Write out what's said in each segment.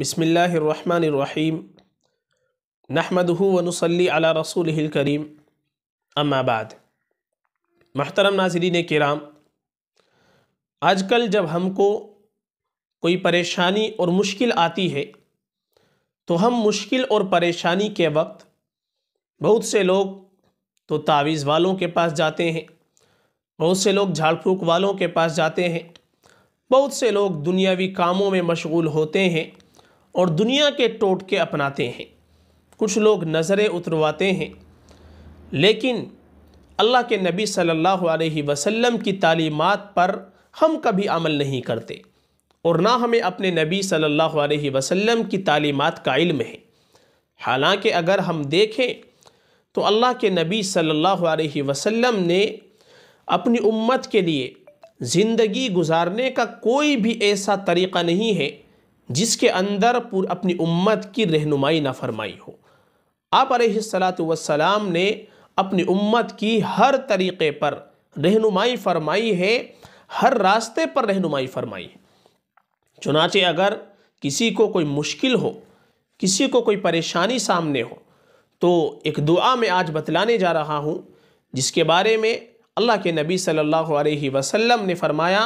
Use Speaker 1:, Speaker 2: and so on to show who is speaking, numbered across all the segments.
Speaker 1: बसमीम नहमदहू वनसली अला रसूल करीम अम्माबाद महतरम नाजरीन कराम आजकल जब हमको कोई परेशानी और मुश्किल आती है तो हम मुश्किल और परेशानी के वक्त बहुत से लोग तो तावीज़ वालों के पास जाते हैं बहुत से लोग झाड़ फूँक वालों के पास जाते हैं बहुत से लोग दुनियावी कामों में मशगूल होते हैं और दुनिया के टोटके अपनाते हैं कुछ लोग नज़रें उतरवाते हैं लेकिन अल्लाह के नबी सल्लल्लाहु अलैहि वसल्लम की तालीमात पर हम कभी अमल नहीं करते और ना हमें अपने नबी सल्लल्लाहु अलैहि वसल्लम की तालीमात का इल्म है हालांकि अगर हम देखें तो अल्लाह के नबी सल्लल्लाहु अलैहि वसल्लम ने अपनी उम्मत के लिए ज़िंदगी गुजारने का कोई भी ऐसा तरीक़ा नहीं है जिसके अंदर पूरी अपनी उम्मत की रहनुमाई ना फरमाई हो आप सलात वसलाम ने अपनी उम्मत की हर तरीक़े पर रहनुमाई फरमाई है हर रास्ते पर रहनुमाई फरमाई है चुनाचे अगर किसी को कोई मुश्किल हो किसी को कोई परेशानी सामने हो तो एक दुआ में आज बतलाने जा रहा हूँ जिसके बारे में अल्लाह के नबी सल्लल्लाहु अलैहि वसल्लम ने फरमाया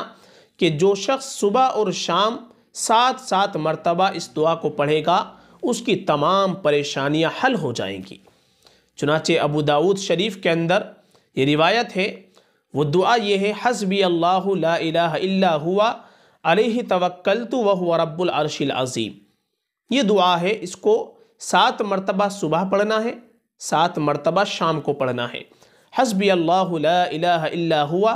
Speaker 1: कि जो शख्स सुबह और शाम सात सात मरतबा इस दुआ को पढ़ेगा उसकी तमाम परेशानियां हल हो जाएंगी चुनाचे अबू दाऊद शरीफ के अंदर ये रिवायत है वो दुआ ये है हसबी अल्लाह ला हुआ अलह तवक्ल तो वह अरशिल अज़ीम ये दुआ है इसको सात मरतबा सुबह पढ़ना है सात मरतबा शाम को पढ़ना है हसबी अल्लाह ला हुआ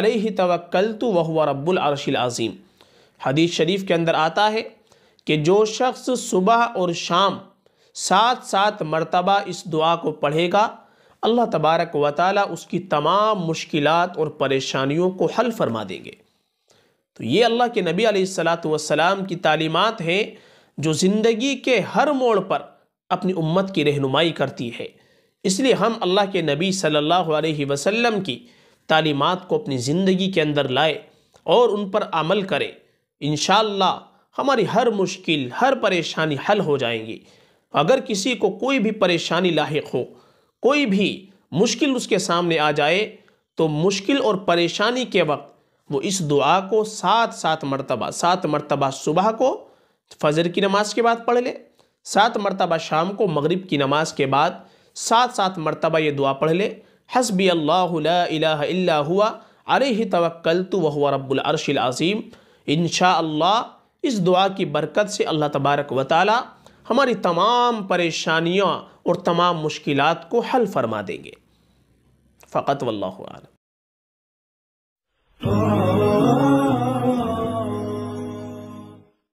Speaker 1: अलह तवक्ल तो वह अरशिल अज़ीम हदीस शरीफ के अंदर आता है कि जो शख्स सुबह और शाम सात सात मरतबा इस दुआ को पढ़ेगा अल्लाह तबारक व ताली उसकी तमाम मुश्किल और परेशानियों को हल फरमा देंगे तो ये अल्लाह के नबी सलाम की तालीमत हैं जो ज़िंदगी के हर मोड़ पर अपनी उम्मत की रहनुमाई करती है इसलिए हम अल्लाह के नबी सल्लल्लाहु अलैहि वसल्लम की तालीमत को अपनी ज़िंदगी के अंदर लाए और उन पर अमल करें इन हमारी हर मुश्किल हर परेशानी हल हो जाएंगी अगर किसी को कोई भी परेशानी लाक हो कोई भी मुश्किल उसके सामने आ जाए तो मुश्किल और परेशानी के वक्त वो इस दुआ को सात सात मरतबा सात मरतबा सुबह को फजर की नमाज के बाद पढ़ ले सात मरतबा शाम को मगरिब की नमाज के बाद सात सात मरतबा ये दुआ पढ़ ले हसबी अल्लाह हुआ अरे ही तवक्ल तो वह अरशिल अज़ीम इन इस दुआ की बरकत से अल्लाह तबारक व हमारी तमाम परेशानियों और तमाम मुश्किल को हल फरमा देंगे फ़कत आलम